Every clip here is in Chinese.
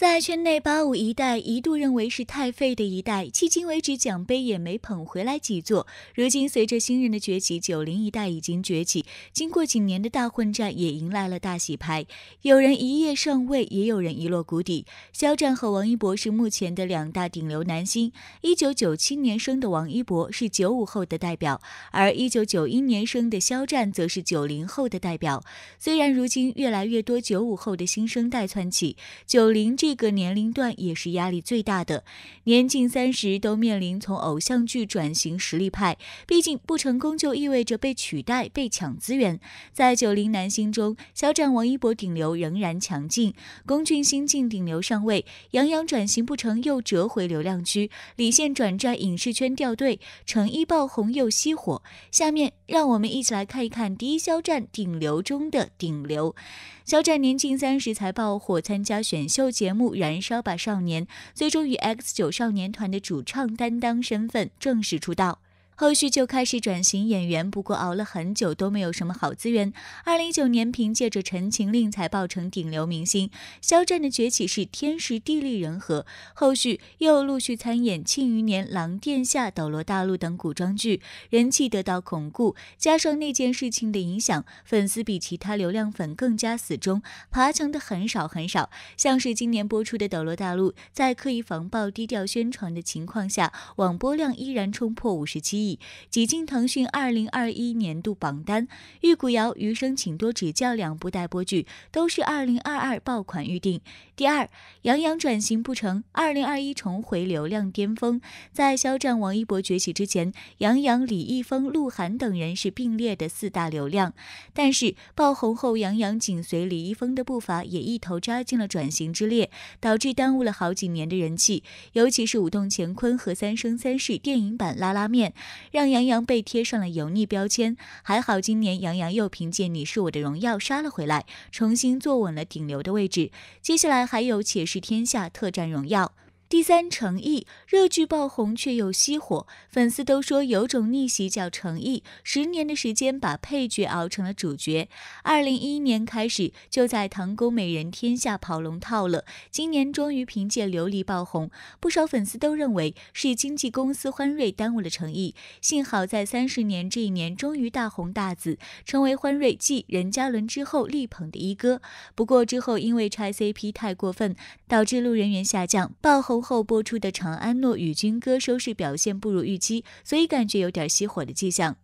在圈内，八五一代一度认为是太废的一代，迄今为止奖杯也没捧回来几座。如今随着新人的崛起，九零一代已经崛起，经过几年的大混战，也迎来了大洗牌，有人一夜上位，也有人一落谷底。肖战和王一博是目前的两大顶流男星。一九九七年生的王一博是九五后的代表，而一九九一年生的肖战则是九零后的代表。虽然如今越来越多九五后的新生代窜起，九零这。这个年龄段也是压力最大的，年近三十都面临从偶像剧转型实力派，毕竟不成功就意味着被取代、被抢资源。在九零男星中，肖战、王一博顶流仍然强劲，龚俊新晋顶流上位，杨洋转型不成又折回流量区，李现转战影视圈掉队，成一爆红又熄火。下面让我们一起来看一看第一肖战顶流中的顶流，肖战年近三十才爆火，参加选秀节目。《木燃烧吧少年》，最终以 X 九少年团的主唱担当身份正式出道。后续就开始转型演员，不过熬了很久都没有什么好资源。二零一九年凭借着《陈情令》才爆成顶流明星。肖战的崛起是天时地利人和，后续又陆续参演《庆余年》《狼殿下》《斗罗大陆》等古装剧，人气得到巩固。加上那件事情的影响，粉丝比其他流量粉更加死忠，爬墙的很少很少。像是今年播出的《斗罗大陆》，在刻意防爆、低调宣传的情况下，网播量依然冲破五十七亿。几进腾讯二零二一年度榜单，《玉骨遥》《余生请多指教》两部待播剧都是二零二二爆款预定。第二，杨洋转型不成，二零二一重回流量巅峰。在肖战、王一博崛起之前，杨洋、李易峰、鹿晗等人是并列的四大流量。但是爆红后，杨洋紧随李易峰的步伐，也一头扎进了转型之列，导致耽误了好几年的人气。尤其是《舞动乾坤》和《三生三世》电影版拉拉面。让杨洋被贴上了油腻标签，还好今年杨洋又凭借《你是我的荣耀》杀了回来，重新坐稳了顶流的位置。接下来还有《且试天下》《特战荣耀》。第三，成毅热剧爆红却又熄火，粉丝都说有种逆袭叫成毅，十年的时间把配角熬成了主角。二零一一年开始就在《唐宫美人天下》跑龙套了，今年终于凭借《琉璃》爆红，不少粉丝都认为是经纪公司欢瑞耽误了成毅，幸好在三十年这一年终于大红大紫，成为欢瑞继任嘉伦之后力捧的一哥。不过之后因为拆 CP 太过分，导致路人缘下降，爆红。后播出的《长安诺》与《军歌》收视表现不如预期，所以感觉有点熄火的迹象。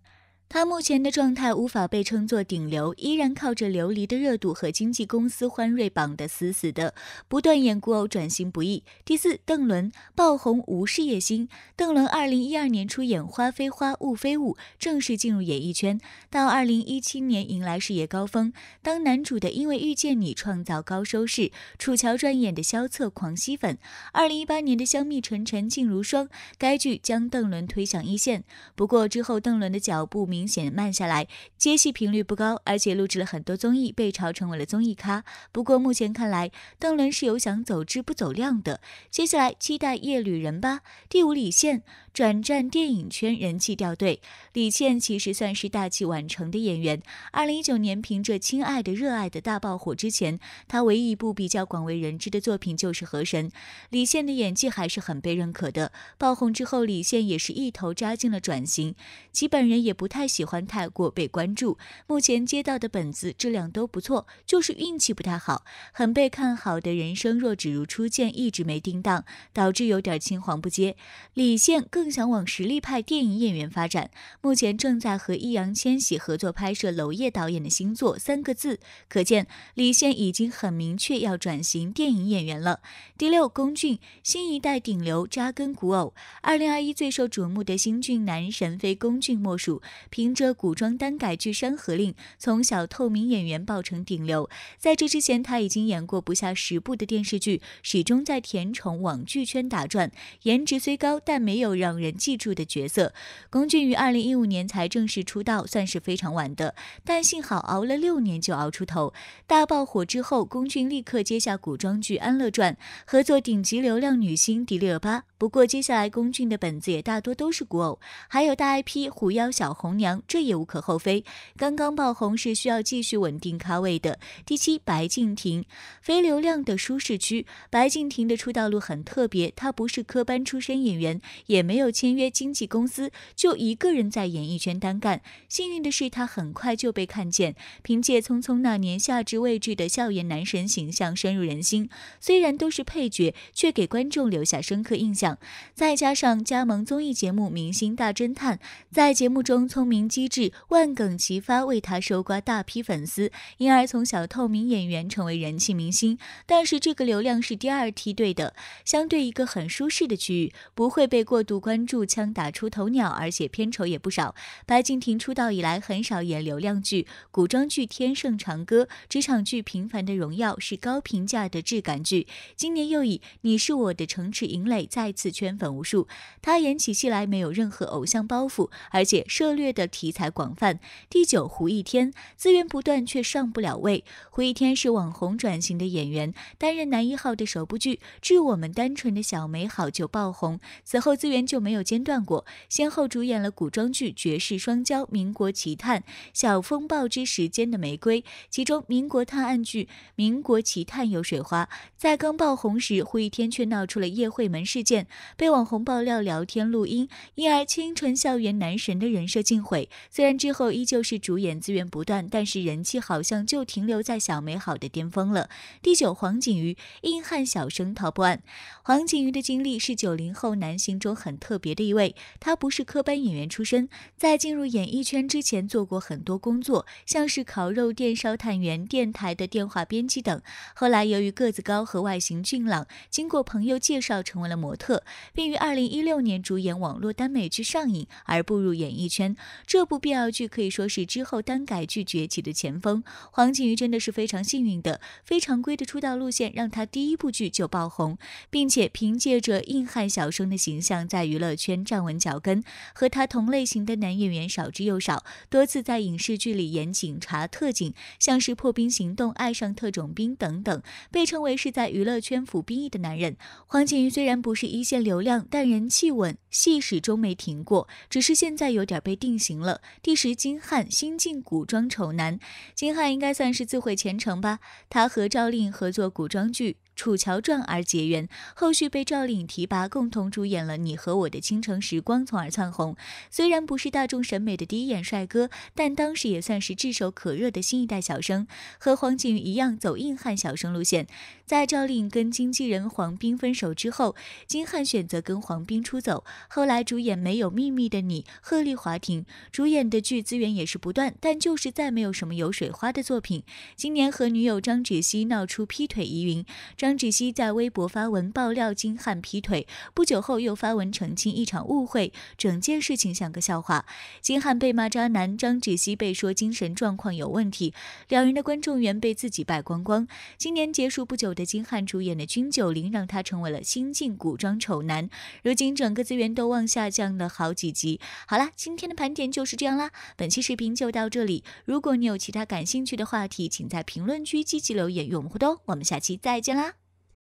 他目前的状态无法被称作顶流，依然靠着《琉璃》的热度和经纪公司欢瑞绑得死死的，不断演孤偶转型不易。第四，邓伦爆红无事业心。邓伦二零一二年出演《花非花雾非雾》，正式进入演艺圈，到二零一七年迎来事业高峰，当男主的，因为遇见你创造高收视。楚乔传演的萧策狂吸粉。二零一八年的香蜜沉沉烬如霜，该剧将邓伦推向一线。不过之后，邓伦的脚步明。明显慢下来，接戏频率不高，而且录制了很多综艺，被嘲成为了综艺咖。不过目前看来，邓伦是有想走之不走量的。接下来期待《夜旅人》吧。第五李现。转战电影圈，人气掉队。李现其实算是大器晚成的演员。二零一九年，凭着《亲爱的热爱的》大爆火之前，他唯一一部比较广为人知的作品就是《河神》。李现的演技还是很被认可的。爆红之后，李现也是一头扎进了转型，其本人也不太喜欢太过被关注。目前接到的本子质量都不错，就是运气不太好。很被看好的《人生若只如初见》一直没定档，导致有点青黄不接。李现更。更想往实力派电影演员发展，目前正在和易烊千玺合作拍摄娄烨导演的新作《三个字》，可见李现已经很明确要转型电影演员了。第六，龚俊新一代顶流扎根古偶，二零二一最受瞩目的新俊男神非龚俊莫属。凭着古装单改剧《山河令》，从小透明演员爆成顶流。在这之前，他已经演过不下十部的电视剧，始终在甜宠网剧圈打转，颜值虽高，但没有让。人记住的角色，龚俊于二零一五年才正式出道，算是非常晚的，但幸好熬了六年就熬出头。大爆火之后，龚俊立刻接下古装剧《安乐传》，合作顶级流量女星迪丽热巴。不过接下来龚俊的本子也大多都是古偶，还有大 IP《狐妖小红娘》，这也无可厚非。刚刚爆红是需要继续稳定咖位的。第七，白敬亭，非流量的舒适区。白敬亭的出道路很特别，他不是科班出身演员，也没有。签约经纪公司，就一个人在演艺圈单干。幸运的是，他很快就被看见，凭借《匆匆那年》夏至未至的校园男神形象深入人心。虽然都是配角，却给观众留下深刻印象。再加上加盟综艺节目《明星大侦探》，在节目中聪明机智，万梗齐发，为他收刮大批粉丝，因而从小透明演员成为人气明星。但是这个流量是第二梯队的，相对一个很舒适的区域，不会被过度。关注枪打出头鸟，而且片酬也不少。白敬亭出道以来很少演流量剧、古装剧，《天盛长歌》、职场剧《平凡的荣耀》是高评价的质感剧。今年又以《你是我的城池营垒》再次圈粉无数。他演起戏来没有任何偶像包袱，而且涉猎的题材广泛。第九胡一天资源不断却上不了位。胡一天是网红转型的演员，担任男一号的首部剧《致我们单纯的小美好》就爆红，此后资源就。就没有间断过，先后主演了古装剧《绝世双骄》《民国奇探》《小风暴之时间的玫瑰》，其中民国探案剧《民国奇探》有水花，在刚爆红时，胡一天却闹出了叶惠门事件，被网红爆料聊天录音，因而清纯校园男神的人设尽毁。虽然之后依旧是主演资源不断，但是人气好像就停留在小美好的巅峰了。第九，黄景瑜《硬汉小生逃不案。黄景瑜的经历是九零后男星中很。特别的一位，他不是科班演员出身，在进入演艺圈之前做过很多工作，像是烤肉店烧炭员、电台的电话编辑等。后来由于个子高和外形俊朗，经过朋友介绍成为了模特，并于2016年主演网络耽美剧《上瘾》而步入演艺圈。这部 BL 剧可以说是之后耽改剧崛起的前锋。黄景瑜真的是非常幸运的，非常规的出道路线让他第一部剧就爆红，并且凭借着硬汉小生的形象在娱娱乐圈站稳脚跟，和他同类型的男演员少之又少。多次在影视剧里演警察、特警，像是《破冰行动》《爱上特种兵》等等，被称为是在娱乐圈服兵役的男人。黄景瑜虽然不是一线流量，但人气稳，戏始终没停过，只是现在有点被定型了。第十，金瀚新晋古装丑男。金瀚应该算是自毁前程吧？他和赵丽颖合作古装剧。楚乔传而结缘，后续被赵丽颖提拔，共同主演了《你和我的倾城时光》，从而窜红。虽然不是大众审美的第一眼帅哥，但当时也算是炙手可热的新一代小生。和黄景瑜一样走硬汉小生路线，在赵丽颖跟经纪人黄斌分手之后，金瀚选择跟黄斌出走。后来主演《没有秘密的你》，鹤立华庭，主演的剧资源也是不断，但就是再没有什么有水花的作品。今年和女友张芷溪闹出劈腿疑云。张芷溪在微博发文爆料金汉劈腿，不久后又发文澄清一场误会，整件事情像个笑话。金汉被骂渣男，张芷溪被说精神状况有问题，两人的观众缘被自己败光光。今年结束不久的金汉主演的《君九龄》让他成为了新晋古装丑男，如今整个资源都往下降了好几级。好啦，今天的盘点就是这样啦，本期视频就到这里。如果你有其他感兴趣的话题，请在评论区积极留言，与我们互动。我们下期再见啦！